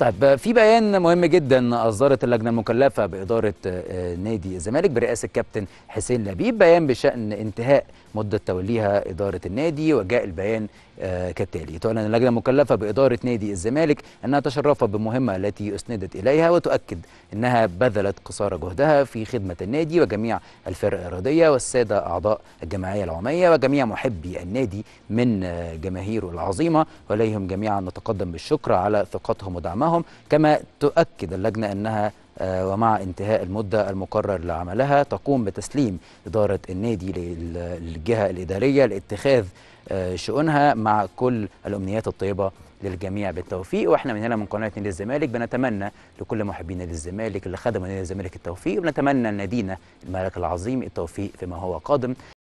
طيب في بيان مهم جدا اصدرت اللجنه المكلفه باداره آه، نادي الزمالك برئاسه كابتن حسين لبيب بيان بشان انتهاء مده توليها اداره النادي وجاء البيان آه، كالتالي تعلن اللجنه المكلفه باداره نادي الزمالك انها تشرفت بالمهمه التي اسندت اليها وتؤكد انها بذلت قصارى جهدها في خدمه النادي وجميع الفرق الرياضيه والساده اعضاء الجمعيه العموميه وجميع محبي النادي من آه، جماهيره العظيمه واليهم جميعا نتقدم بالشكر على ثقتهم ودعمهم كما تؤكد اللجنه انها آه، ومع انتهاء المدة المقرر لعملها تقوم بتسليم إدارة النادي للجهة الإدارية لاتخاذ آه، شؤونها مع كل الأمنيات الطيبة للجميع بالتوفيق واحنا من هنا من قناه نادي الزمالك بنتمنى لكل محبين نادي الزمالك اللي خدموا نادي الزمالك التوفيق وبنتمنى لنادينا الملك العظيم التوفيق فيما هو قادم